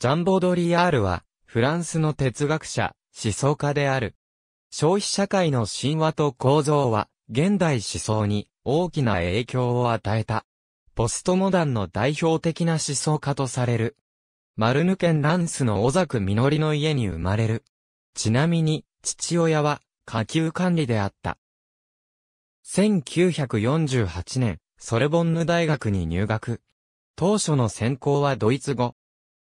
ジャンボドリアールは、フランスの哲学者、思想家である。消費社会の神話と構造は、現代思想に大きな影響を与えた。ポストモダンの代表的な思想家とされる。マルヌン・ランスの小作実の家に生まれる。ちなみに、父親は、下級管理であった。1948年、ソレボンヌ大学に入学。当初の専攻はドイツ語。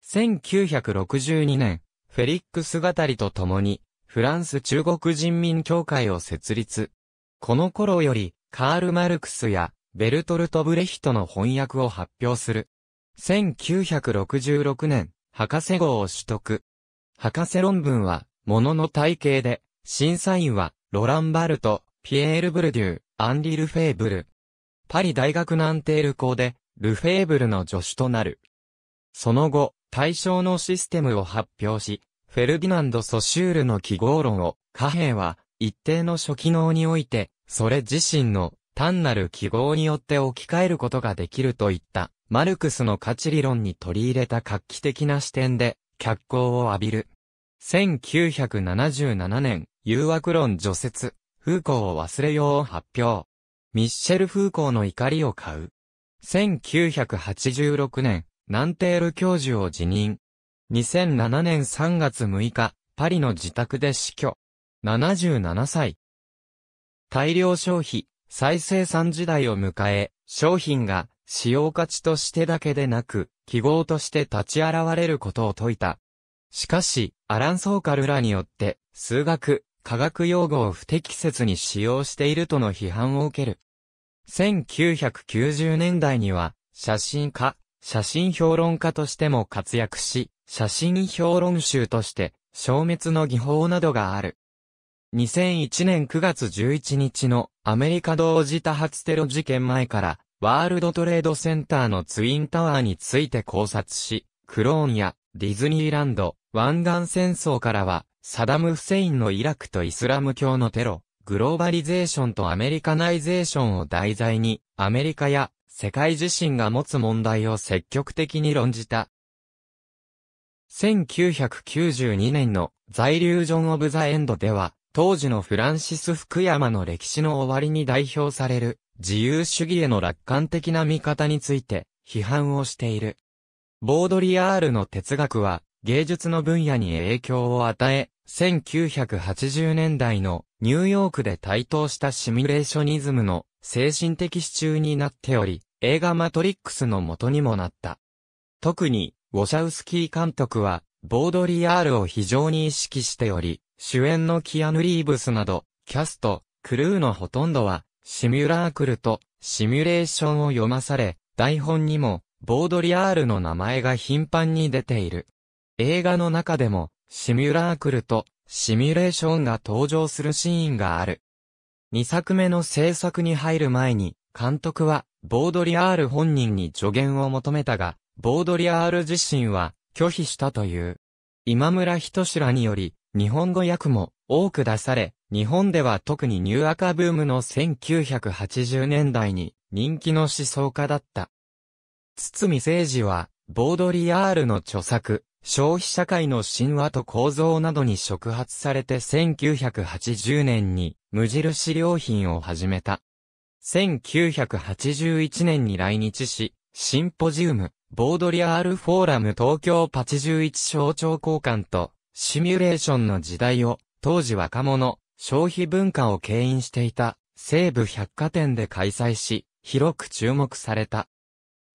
1962年、フェリックス語りと共に、フランス中国人民協会を設立。この頃より、カール・マルクスや、ベルトルト・ブレヒトの翻訳を発表する。1966年、博士号を取得。博士論文は、ものの体系で、審査員は、ロランバルト、ピエール・ブルデュー、アンリ・ルフェーブル。パリ大学ンテール校で、ルフェーブルの助手となる。その後、対象のシステムを発表し、フェルディナンド・ソシュールの記号論を、貨幣は一定の初期能において、それ自身の単なる記号によって置き換えることができるといった、マルクスの価値理論に取り入れた画期的な視点で、脚光を浴びる。1977年、誘惑論除雪、風光を忘れようを発表。ミッシェル・風光の怒りを買う。1986年、ナンテール教授を辞任。2007年3月6日、パリの自宅で死去。77歳。大量消費、再生産時代を迎え、商品が使用価値としてだけでなく、記号として立ち現れることを説いた。しかし、アラン・ソーカルらによって、数学、科学用語を不適切に使用しているとの批判を受ける。1990年代には、写真家、写真評論家としても活躍し、写真評論集として、消滅の技法などがある。2001年9月11日のアメリカ同時多発テロ事件前から、ワールドトレードセンターのツインタワーについて考察し、クローンやディズニーランド、湾岸戦争からは、サダム・フセインのイラクとイスラム教のテロ、グローバリゼーションとアメリカナイゼーションを題材に、アメリカや世界自身が持つ問題を積極的に論じた。1992年の在留ジョン・オブ・ザ・エンドでは、当時のフランシス・福山の歴史の終わりに代表される自由主義への楽観的な見方について批判をしている。ボードリアールの哲学は芸術の分野に影響を与え、1980年代のニューヨークで台頭したシミュレーショニズムの精神的支柱になっており、映画マトリックスの元にもなった。特に、ウォシャウスキー監督は、ボードリアールを非常に意識しており、主演のキアヌ・リーブスなど、キャスト、クルーのほとんどは、シミュラークルと、シミュレーションを読まされ、台本にも、ボードリアールの名前が頻繁に出ている。映画の中でも、シミュラークルと、シミュレーションが登場するシーンがある。2作目の制作に入る前に、監督は、ボードリアール本人に助言を求めたが、ボードリアール自身は拒否したという。今村人志らにより、日本語訳も多く出され、日本では特にニューアカブームの1980年代に人気の思想家だった。堤誠二は、ボードリアールの著作、消費社会の神話と構造などに触発されて1980年に無印良品を始めた。1981年に来日し、シンポジウム、ボードリアールフォーラム東京81象徴交換と、シミュレーションの時代を、当時若者、消費文化を牽引していた、西部百貨店で開催し、広く注目された。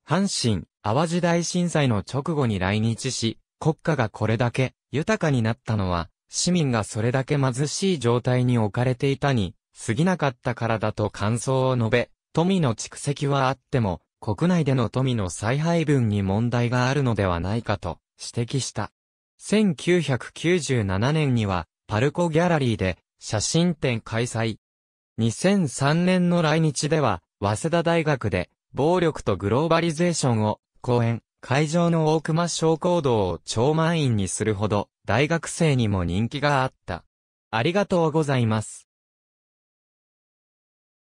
阪神、淡路大震災の直後に来日し、国家がこれだけ豊かになったのは、市民がそれだけ貧しい状態に置かれていたに過ぎなかったからだと感想を述べ、富の蓄積はあっても、国内での富の再配分に問題があるのではないかと指摘した。1997年には、パルコギャラリーで写真展開催。2003年の来日では、早稲田大学で暴力とグローバリゼーションを講演、会場の大熊小行動を超満員にするほど大学生にも人気があった。ありがとうございます。